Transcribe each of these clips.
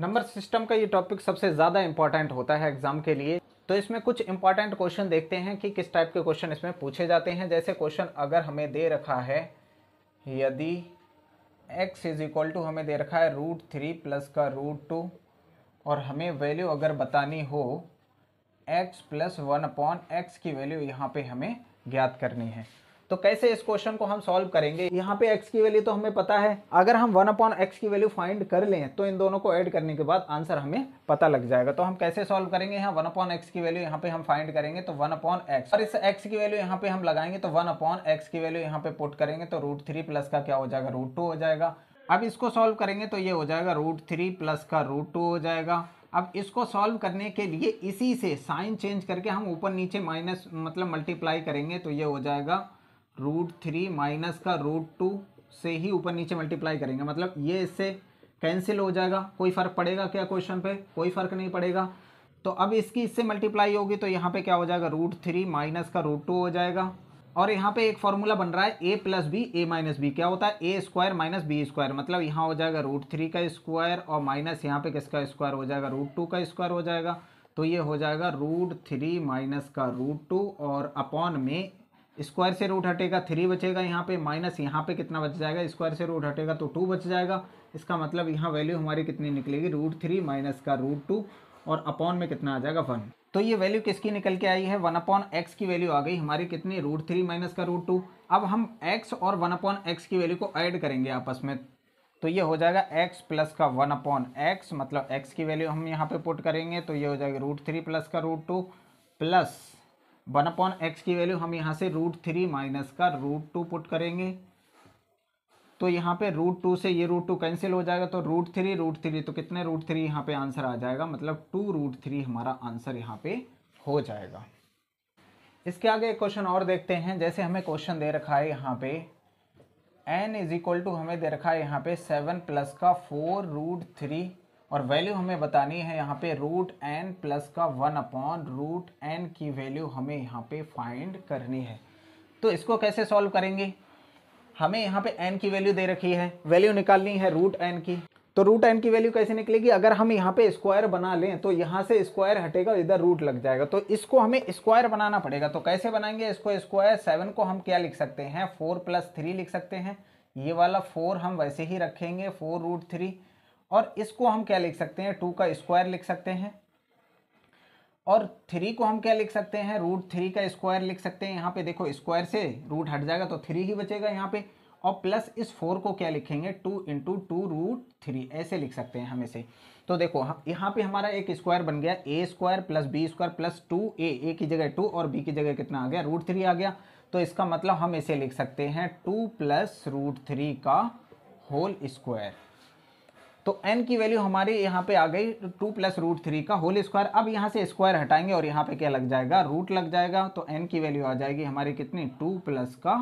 number system का ये topic सबसे ज़्यादा इंपॉर्टेंट होता है एग्जाम के लिए तो इसमें कुछ इंपॉर्टेंट क्वेश्चन देखते हैं कि किस टाइप के क्वेश्चन इसमें पूछे जाते हैं जैसे क्वेश्चन अगर हमें दे रखा है यदि x इज इक्वल टू हमें दे रखा है रूट थ्री प्लस का रूट टू और हमें वैल्यू अगर बतानी हो x plus one upon x की वैल्यू यहाँ पे हमें ज्ञात करनी है तो कैसे इस क्वेश्चन को हम सॉल्व करेंगे यहाँ पे एक्स की वैल्यू तो हमें पता है अगर हम वन अपॉन एक्स की वैल्यू फाइंड कर लें तो इन दोनों को ऐड करने के बाद आंसर हमें पता लग जाएगा तो हम कैसे सॉल्व करेंगे यहाँ वन अपॉन एक्स की वैल्यू यहाँ पे हम फाइंड करेंगे तो वन अपॉन एक्स और इस एक्स की वैल्यू यहाँ पे हम लगाएंगे तो वन अपॉन एक्स की वैल्यू यहाँ पे पुट करेंगे तो रूट थ्री प्लस का क्या हो जाएगा रूट टू हो जाएगा अब इसको सॉल्व करेंगे तो ये हो जाएगा रूट थ्री प्लस का रूट टू हो जाएगा अब इसको सॉल्व करने के लिए इसी से साइन चेंज करके हम ऊपर नीचे माइनस मतलब मल्टीप्लाई करेंगे तो ये हो जाएगा रूट थ्री माइनस का रूट टू से ही ऊपर नीचे मल्टीप्लाई करेंगे मतलब ये इससे कैंसिल हो जाएगा कोई फ़र्क पड़ेगा क्या क्वेश्चन पे कोई फ़र्क नहीं पड़ेगा तो अब इसकी इससे मल्टीप्लाई होगी तो यहाँ पे क्या हो जाएगा रूट थ्री माइनस का रूट टू हो जाएगा और यहाँ पे एक फॉर्मूला बन रहा है a plus b a minus b क्या होता है a square minus b square मतलब यहाँ हो जाएगा रूट थ्री का स्क्वायर और माइनस यहाँ पे किसका स्क्वायर हो जाएगा रूट टू का स्क्वायर हो जाएगा तो ये हो जाएगा रूट थ्री माइनस का रूट टू और अपॉन में स्क्वायर से रूट हटेगा थ्री बचेगा यहाँ पे माइनस यहाँ पे कितना बच जाएगा स्क्वायर से रूट हटेगा तो टू बच जाएगा इसका मतलब यहाँ वैल्यू हमारी कितनी निकलेगी रूट थ्री माइनस का रूट टू और अपॉन में कितना आ जाएगा वन तो ये वैल्यू किसकी निकल के आई है वन अपॉन एक्स की वैल्यू आ गई हमारी कितनी रूट थ्री माइनस का रूट टू अब हम एक्स और वन अपॉन एक्स की वैल्यू को ऐड करेंगे आपस में तो ये हो जाएगा एक्स प्लस का वन अपॉन एक्स मतलब एक्स की वैल्यू हम यहाँ पे पुट करेंगे तो ये हो जाएगा रूट थ्री प्लस का root two plus one upon x की वैल्यू हम यहाँ से रूट थ्री माइनस का रूट टू पुट करेंगे तो यहाँ पे रूट टू से ये रूट टू कैंसिल हो जाएगा तो रूट थ्री रूट थ्री तो कितने रूट थ्री यहाँ पे आंसर आ जाएगा मतलब टू रूट थ्री हमारा आंसर यहाँ पे हो जाएगा इसके आगे एक क्वेश्चन और देखते हैं जैसे हमें क्वेश्चन दे रखा है यहाँ पे एन इज इक्वल टू हमें दे रखा है यहाँ पे सेवन प्लस का फोर रूट थ्री और वैल्यू हमें बतानी है यहाँ पे रूट एन प्लस का वन अपॉन रूट एन की वैल्यू हमें यहाँ पे फाइंड करनी है तो इसको कैसे सॉल्व करेंगे हमें यहाँ पे एन की वैल्यू दे रखी है वैल्यू निकालनी है रूट एन की तो रूट एन की वैल्यू कैसे निकलेगी अगर हम यहाँ पे स्क्वायर बना लें तो यहाँ से स्क्वायर हटेगा इधर रूट लग जाएगा तो इसको हमें स्क्वायर बनाना पड़ेगा तो कैसे बनाएंगे इसको स्क्वायर सेवन को हम क्या लिख सकते हैं फोर प्लस थ्री लिख सकते हैं ये वाला फोर हम वैसे ही रखेंगे फोर रूट थ्री और इसको हम क्या लिख सकते हैं टू का स्क्वायर लिख सकते हैं और थ्री को हम क्या लिख सकते हैं रूट थ्री का स्क्वायर लिख सकते हैं यहाँ पे देखो स्क्वायर से रूट हट जाएगा तो थ्री ही बचेगा यहाँ पे और प्लस इस फोर को क्या लिखेंगे two into two root three ऐसे लिख सकते हैं हम इसे तो देखो यहाँ पे हमारा एक स्क्वायर बन गया a square plus b square plus two a a की जगह टू और बी की जगह कितना आ गया रूट थ्री आ गया तो इसका मतलब हम इसे लिख सकते हैं टू प्लस रूट थ्री का होल स्क्वायर तो एन की वैल्यू हमारे यहाँ पे आ गई टू प्लस रूट थ्री का होल स्क्वायर अब यहाँ से स्क्वायर हटाएंगे और यहाँ पे क्या लग जाएगा रूट लग जाएगा तो एन की वैल्यू आ जाएगी हमारी कितनी टू प्लस का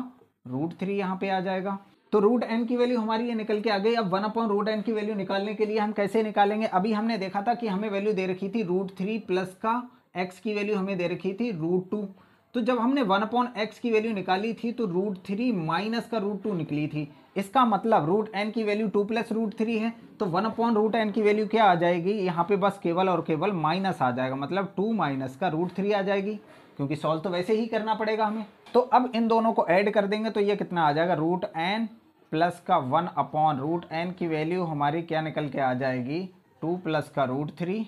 रूट थ्री यहाँ पे आ जाएगा तो रूट एन की वैल्यू हमारी ये निकल के आ गई अब वन अपॉन रूट एन की वैल्यू निकालने के लिए हम कैसे निकालेंगे अभी हमने देखा था कि हमें वैल्यू दे रखी थी रूट थ्री प्लस का एक्स की वैल्यू हमें दे रखी थी रूट टू तो जब हमने वन अपॉन एक्स की वैल्यू निकाली थी तो रूट थ्री माइनस का रूट टू निकली थी इसका मतलब रूट एन की value two plus root three है तो वन अपॉन रूट एन की वैल्यू क्या आ जाएगी यहाँ पे बस केवल और केवल माइनस आ जाएगा मतलब टू माइनस का रूट थ्री आ जाएगी क्योंकि सॉल्व तो वैसे ही करना पड़ेगा हमें तो अब इन दोनों को ऐड कर देंगे तो ये कितना आ जाएगा रूट एन प्लस का वन अपॉन रूट एन की वैल्यू हमारी क्या निकल के आ जाएगी टू प्लस का रूट थ्री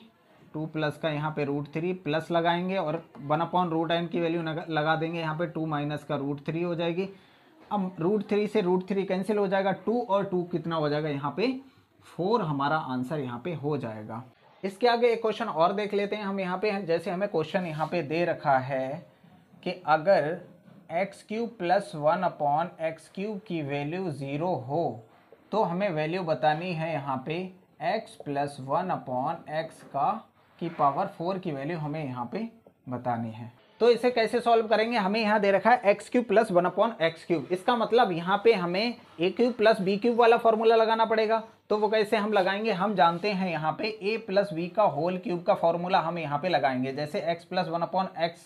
टू प्लस का यहाँ पे रूट थ्री प्लस लगाएंगे और वन अपॉन रूट एन की वैल्यू लगा देंगे यहाँ पे टू माइनस का रूट थ्री हो जाएगी अब रूट थ्री से रूट थ्री कैंसिल हो जाएगा टू और टू कितना हो जाएगा यहाँ पे फोर हमारा आंसर यहाँ पे हो जाएगा इसके आगे एक क्वेश्चन और देख लेते हैं हम यहाँ पे जैसे हमें क्वेश्चन यहाँ पे दे रखा है कि अगर x cube plus one upon x cube की वैल्यू ज़ीरो हो तो हमें वैल्यू बतानी है यहाँ पे x plus one upon x का की पावर फोर की वैल्यू हमें यहाँ पे बतानी है तो इसे कैसे सॉल्व करेंगे हमें यहाँ दे रखा है x cube plus one upon x cube इसका मतलब यहाँ पे हमें a cube plus b cube वाला फॉर्मूला लगाना पड़ेगा तो वो कैसे हम लगाएंगे हम जानते हैं यहाँ पे ए प्लस बी का होल क्यूब का फॉर्मूला हम यहाँ पे लगाएंगे जैसे x plus one upon x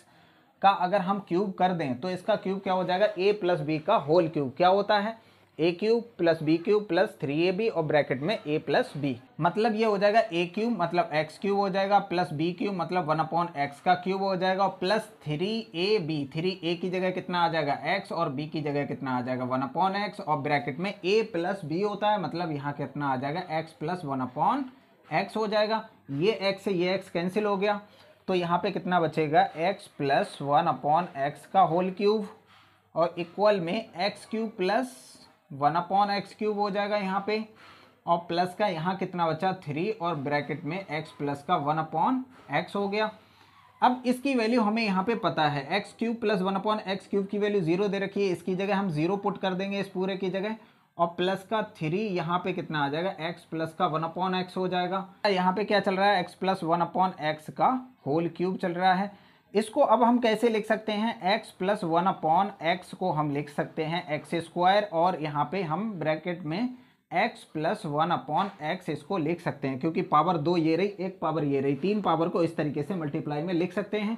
का अगर हम क्यूब कर दें तो इसका क्यूब क्या हो जाएगा ए प्लस बी का होल क्यूब क्या होता है a cube plus b cube plus three a b और ब्रैकेट में ए प्लस बी मतलब ये हो जाएगा ए क्यूब मतलब एक्स क्यूब हो जाएगा प्लस बी क्यूब मतलब वन अपॉन एक्स का क्यूब हो जाएगा और plus three a b three a की जगह कितना आ जाएगा एक्स और बी की जगह कितना आ जाएगा वन अपॉन एक्स और ब्रैकेट में ए प्लस बी होता है मतलब यहाँ कितना आ जाएगा x plus one upon x हो जाएगा ये एक्स से ये एक्स कैंसिल हो गया तो यहाँ पे कितना बचेगा x plus one upon x का होल क्यूब और इक्वल में x cube plus one upon x cube हो जाएगा यहाँ पे और प्लस का यहाँ कितना बचा थ्री और ब्रैकेट में एक्स प्लस का वन अपॉन एक्स हो गया अब इसकी वैल्यू हमें यहाँ पे पता है x cube plus one upon x cube की वैल्यू जीरो दे रखी है इसकी जगह हम जीरो पुट कर देंगे इस पूरे की जगह और प्लस का थ्री यहाँ पे कितना आ जाएगा एक्स प्लस का वन अपॉन एक्स हो जाएगा यहाँ पे क्या चल रहा है x plus one upon x का होल क्यूब चल रहा है इसको अब हम कैसे लिख सकते हैं x plus one upon x को हम लिख सकते हैं एक्स स्क्वायर और यहाँ पे हम ब्रैकेट में x plus one upon x इसको लिख सकते हैं क्योंकि पावर दो ये रही एक पावर ये रही तीन पावर को इस तरीके से मल्टीप्लाई में लिख सकते हैं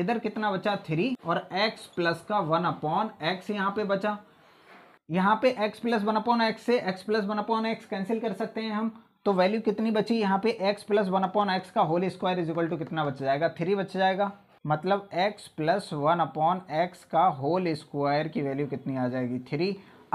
इधर कितना बचा थ्री और x प्लस का वन अपॉन एक्स यहाँ पे बचा यहाँ पे x plus one upon x से x plus one upon x cancel कर सकते हैं हम तो वैल्यू कितनी बची यहाँ पे x plus one upon x का whole square is equal to कितना बच जाएगा थ्री बच जाएगा मतलब x plus one upon x का होल स्क्वायर की वैल्यू कितनी आ जाएगी थ्री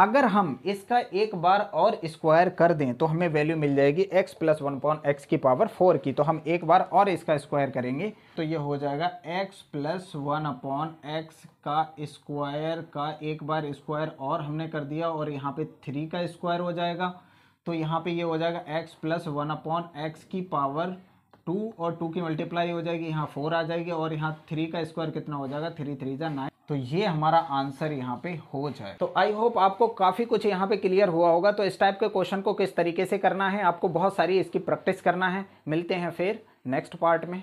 अगर हम इसका एक बार और स्क्वायर कर दें तो हमें वैल्यू मिल जाएगी x plus one upon x की पावर फोर की तो हम एक बार और इसका स्क्वायर करेंगे तो ये हो जाएगा x plus one upon x का स्क्वायर का एक बार स्क्वायर और हमने कर दिया और यहाँ पे थ्री का स्क्वायर हो जाएगा तो यहाँ पे ये यह हो जाएगा x plus one upon x की पावर टू और टू की मल्टीप्लाई हो जाएगी यहाँ फोर आ जाएगी और यहाँ थ्री का स्क्वायर कितना हो जाएगा थ्री थ्री जा नाइन तो ये हमारा आंसर यहाँ पे हो जाए तो आई होप आपको काफ़ी कुछ यहाँ पे क्लियर हुआ होगा तो इस टाइप के क्वेश्चन को किस तरीके से करना है आपको बहुत सारी इसकी प्रैक्टिस करना है मिलते हैं फिर नेक्स्ट पार्ट में